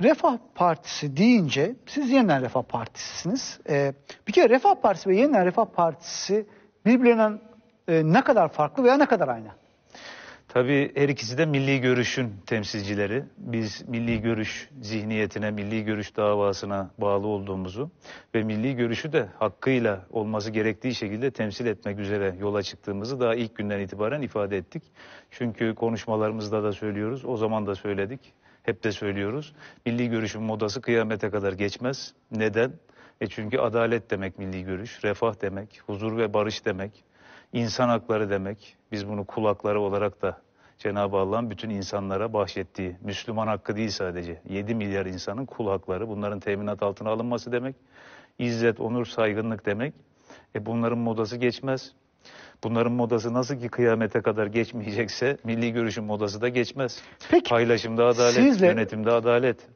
Refah Partisi deyince siz yeniden Refah Partisi'siniz. Ee, bir kere Refah Partisi ve yeniden Refah Partisi birbirlerinden e, ne kadar farklı veya ne kadar aynı? Tabii her ikisi de milli görüşün temsilcileri. Biz milli görüş zihniyetine, milli görüş davasına bağlı olduğumuzu ve milli görüşü de hakkıyla olması gerektiği şekilde temsil etmek üzere yola çıktığımızı daha ilk günden itibaren ifade ettik. Çünkü konuşmalarımızda da söylüyoruz, o zaman da söyledik, hep de söylüyoruz. Milli görüşün modası kıyamete kadar geçmez. Neden? E çünkü adalet demek milli görüş, refah demek, huzur ve barış demek, insan hakları demek. Biz bunu kulakları olarak da Cenab-ı Allah'ın bütün insanlara bahşettiği Müslüman hakkı değil sadece. 7 milyar insanın kul hakları bunların teminat altına alınması demek. İzzet, onur, saygınlık demek. E bunların modası geçmez. Bunların modası nasıl ki kıyamete kadar geçmeyecekse milli görüşün modası da geçmez. Peki, Paylaşımda adalet, sizle, yönetimde adalet.